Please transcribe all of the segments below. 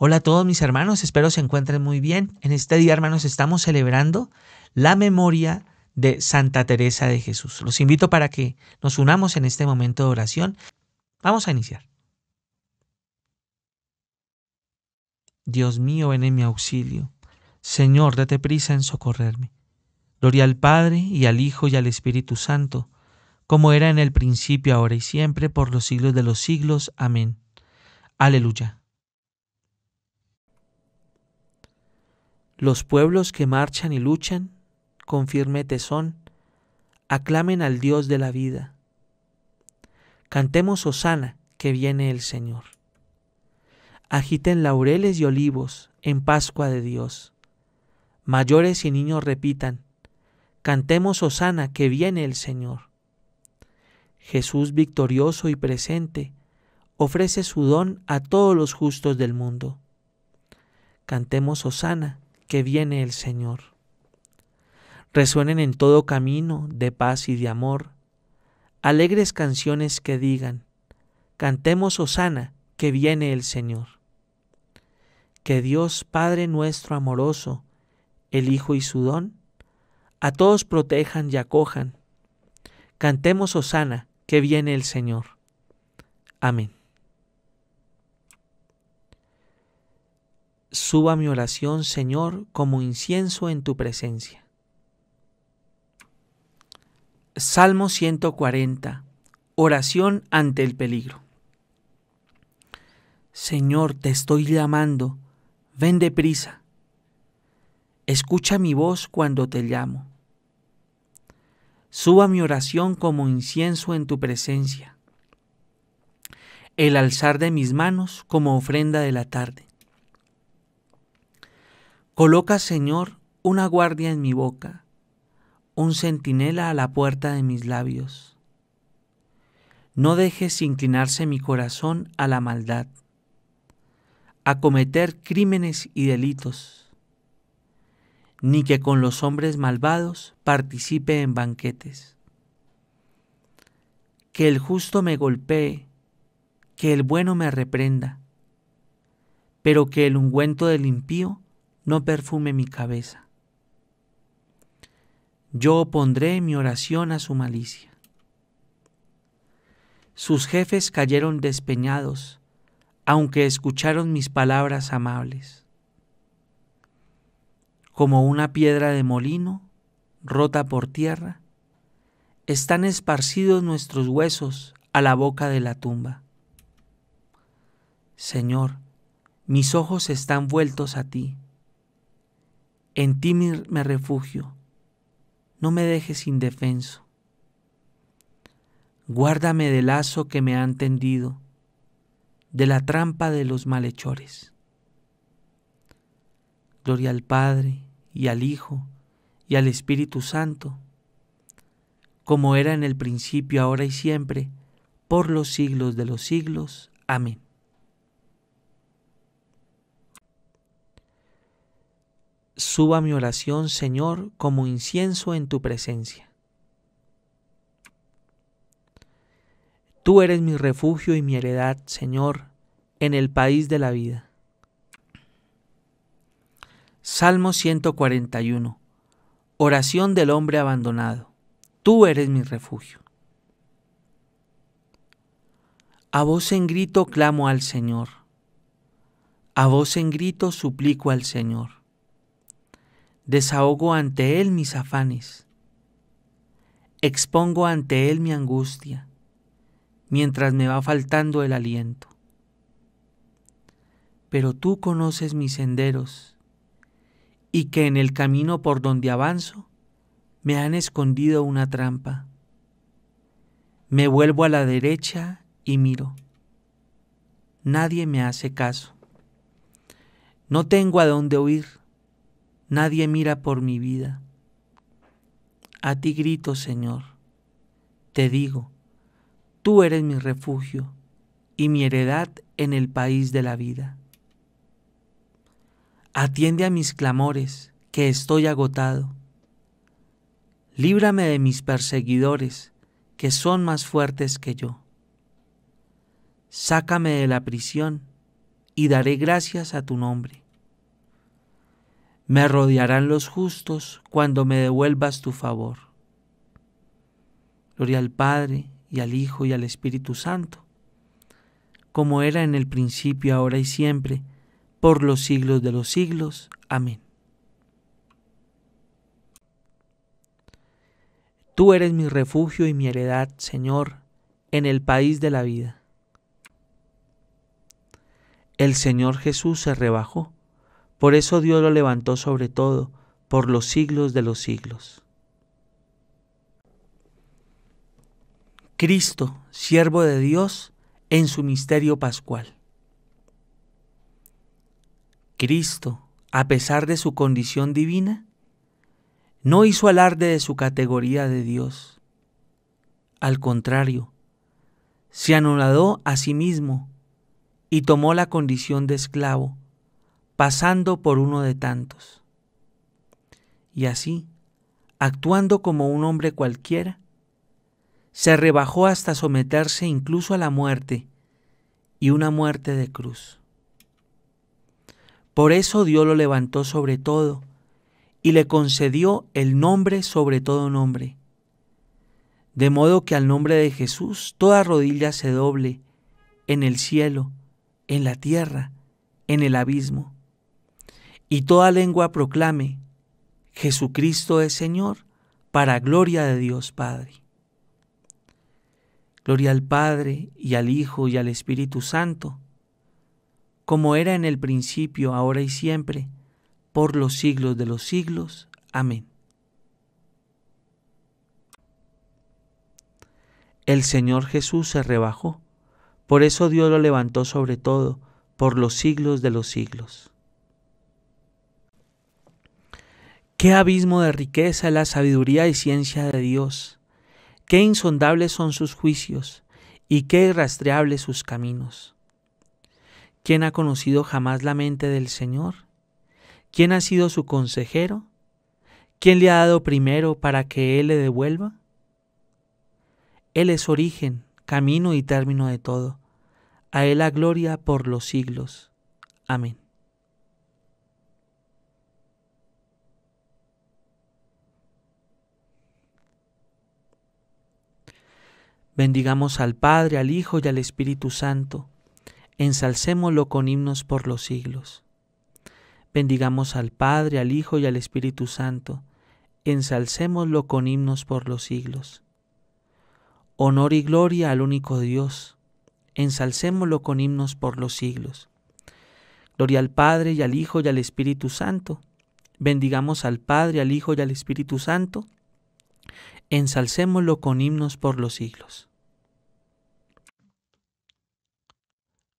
Hola a todos mis hermanos, espero se encuentren muy bien. En este día, hermanos, estamos celebrando la memoria de Santa Teresa de Jesús. Los invito para que nos unamos en este momento de oración. Vamos a iniciar. Dios mío, ven en mi auxilio. Señor, date prisa en socorrerme. Gloria al Padre y al Hijo y al Espíritu Santo, como era en el principio, ahora y siempre, por los siglos de los siglos. Amén. Aleluya. Los pueblos que marchan y luchan con firme tesón, aclamen al Dios de la vida. Cantemos Osana, que viene el Señor. Agiten laureles y olivos en Pascua de Dios. Mayores y niños repitan, cantemos Osana, que viene el Señor. Jesús victorioso y presente, ofrece su don a todos los justos del mundo. Cantemos Osana, que viene el Señor. Resuenen en todo camino de paz y de amor, alegres canciones que digan, cantemos Osana, que viene el Señor. Que Dios Padre nuestro amoroso, el Hijo y su don, a todos protejan y acojan. Cantemos Osana, que viene el Señor. Amén. Suba mi oración, Señor, como incienso en tu presencia. Salmo 140. Oración ante el peligro. Señor, te estoy llamando, ven deprisa. Escucha mi voz cuando te llamo. Suba mi oración como incienso en tu presencia, el alzar de mis manos como ofrenda de la tarde. Coloca, Señor, una guardia en mi boca, un centinela a la puerta de mis labios. No dejes inclinarse mi corazón a la maldad, a cometer crímenes y delitos, ni que con los hombres malvados participe en banquetes. Que el justo me golpee, que el bueno me reprenda, pero que el ungüento del impío no perfume mi cabeza. Yo opondré mi oración a su malicia. Sus jefes cayeron despeñados, aunque escucharon mis palabras amables. Como una piedra de molino, rota por tierra, están esparcidos nuestros huesos a la boca de la tumba. Señor, mis ojos están vueltos a ti en ti me refugio, no me dejes indefenso. Guárdame del lazo que me han tendido, de la trampa de los malhechores. Gloria al Padre y al Hijo y al Espíritu Santo, como era en el principio, ahora y siempre, por los siglos de los siglos. Amén. Suba mi oración, Señor, como incienso en tu presencia. Tú eres mi refugio y mi heredad, Señor, en el país de la vida. Salmo 141. Oración del hombre abandonado. Tú eres mi refugio. A voz en grito clamo al Señor. A voz en grito suplico al Señor. Desahogo ante Él mis afanes. Expongo ante Él mi angustia, mientras me va faltando el aliento. Pero tú conoces mis senderos, y que en el camino por donde avanzo me han escondido una trampa. Me vuelvo a la derecha y miro. Nadie me hace caso. No tengo a dónde huir. Nadie mira por mi vida. A ti grito, Señor. Te digo, tú eres mi refugio y mi heredad en el país de la vida. Atiende a mis clamores, que estoy agotado. Líbrame de mis perseguidores, que son más fuertes que yo. Sácame de la prisión y daré gracias a tu nombre me rodearán los justos cuando me devuelvas tu favor. Gloria al Padre y al Hijo y al Espíritu Santo, como era en el principio, ahora y siempre, por los siglos de los siglos. Amén. Tú eres mi refugio y mi heredad, Señor, en el país de la vida. El Señor Jesús se rebajó por eso Dios lo levantó sobre todo, por los siglos de los siglos. Cristo, siervo de Dios, en su misterio pascual. Cristo, a pesar de su condición divina, no hizo alarde de su categoría de Dios. Al contrario, se anonadó a sí mismo y tomó la condición de esclavo pasando por uno de tantos. Y así, actuando como un hombre cualquiera, se rebajó hasta someterse incluso a la muerte y una muerte de cruz. Por eso Dios lo levantó sobre todo y le concedió el nombre sobre todo nombre. De modo que al nombre de Jesús toda rodilla se doble en el cielo, en la tierra, en el abismo y toda lengua proclame, Jesucristo es Señor, para gloria de Dios Padre. Gloria al Padre y al Hijo y al Espíritu Santo, como era en el principio, ahora y siempre, por los siglos de los siglos. Amén. El Señor Jesús se rebajó, por eso Dios lo levantó sobre todo, por los siglos de los siglos. Qué abismo de riqueza la sabiduría y ciencia de Dios. Qué insondables son sus juicios y qué irrastreables sus caminos. ¿Quién ha conocido jamás la mente del Señor? ¿Quién ha sido su consejero? ¿Quién le ha dado primero para que Él le devuelva? Él es origen, camino y término de todo. A Él la gloria por los siglos. Amén. Bendigamos al Padre, al Hijo y al Espíritu Santo. Ensalcémoslo con himnos por los siglos. Bendigamos al Padre, al Hijo y al Espíritu Santo. Ensalcémoslo con himnos por los siglos. Honor y gloria al único Dios. Ensalcémoslo con himnos por los siglos. Gloria al Padre y al Hijo y al Espíritu Santo. Bendigamos al Padre, al Hijo y al Espíritu Santo. Ensalcémoslo con himnos por los siglos.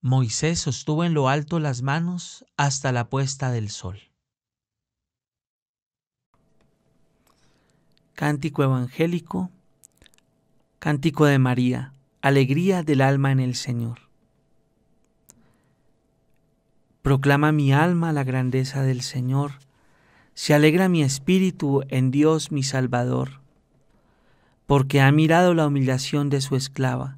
Moisés sostuvo en lo alto las manos hasta la puesta del sol. Cántico evangélico, cántico de María, alegría del alma en el Señor. Proclama mi alma la grandeza del Señor, se alegra mi espíritu en Dios mi Salvador, porque ha mirado la humillación de su esclava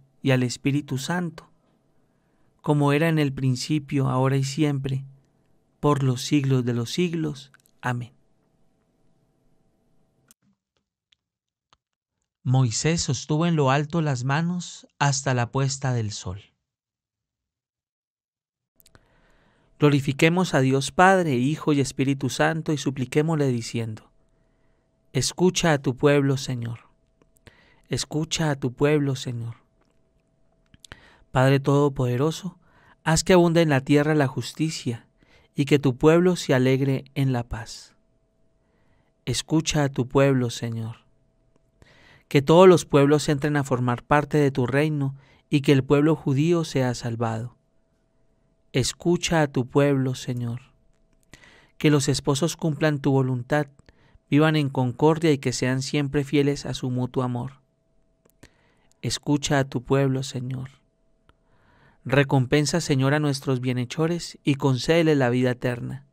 y al Espíritu Santo, como era en el principio, ahora y siempre, por los siglos de los siglos. Amén. Moisés sostuvo en lo alto las manos hasta la puesta del sol. Glorifiquemos a Dios Padre, Hijo y Espíritu Santo y supliquémosle diciendo, Escucha a tu pueblo, Señor. Escucha a tu pueblo, Señor. Padre Todopoderoso, haz que abunde en la tierra la justicia y que tu pueblo se alegre en la paz. Escucha a tu pueblo, Señor. Que todos los pueblos entren a formar parte de tu reino y que el pueblo judío sea salvado. Escucha a tu pueblo, Señor. Que los esposos cumplan tu voluntad, vivan en concordia y que sean siempre fieles a su mutuo amor. Escucha a tu pueblo, Señor. Recompensa, Señor, a nuestros bienhechores y concédele la vida eterna.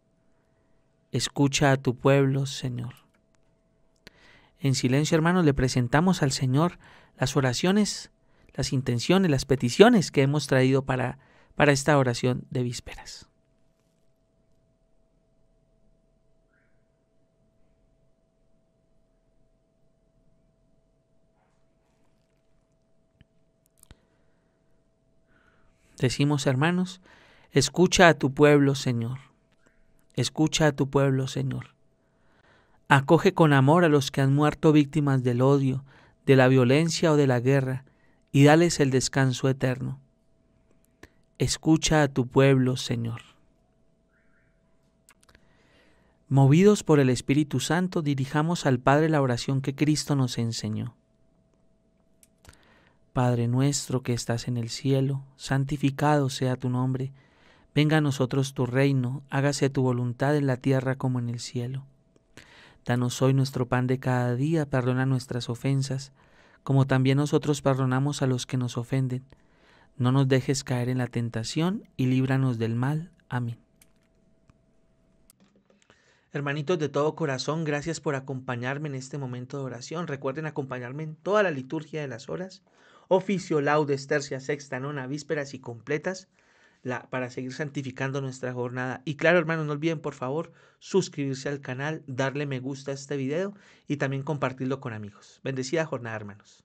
Escucha a tu pueblo, Señor. En silencio, hermanos, le presentamos al Señor las oraciones, las intenciones, las peticiones que hemos traído para, para esta oración de vísperas. decimos hermanos, escucha a tu pueblo, Señor. Escucha a tu pueblo, Señor. Acoge con amor a los que han muerto víctimas del odio, de la violencia o de la guerra, y dales el descanso eterno. Escucha a tu pueblo, Señor. Movidos por el Espíritu Santo, dirijamos al Padre la oración que Cristo nos enseñó. Padre nuestro que estás en el cielo, santificado sea tu nombre, venga a nosotros tu reino, hágase tu voluntad en la tierra como en el cielo. Danos hoy nuestro pan de cada día, perdona nuestras ofensas, como también nosotros perdonamos a los que nos ofenden. No nos dejes caer en la tentación y líbranos del mal. Amén. Hermanitos de todo corazón, gracias por acompañarme en este momento de oración. Recuerden acompañarme en toda la liturgia de las horas oficio, laudes, tercia sexta, nona, vísperas y completas para seguir santificando nuestra jornada. Y claro, hermanos, no olviden por favor suscribirse al canal, darle me gusta a este video y también compartirlo con amigos. Bendecida jornada, hermanos.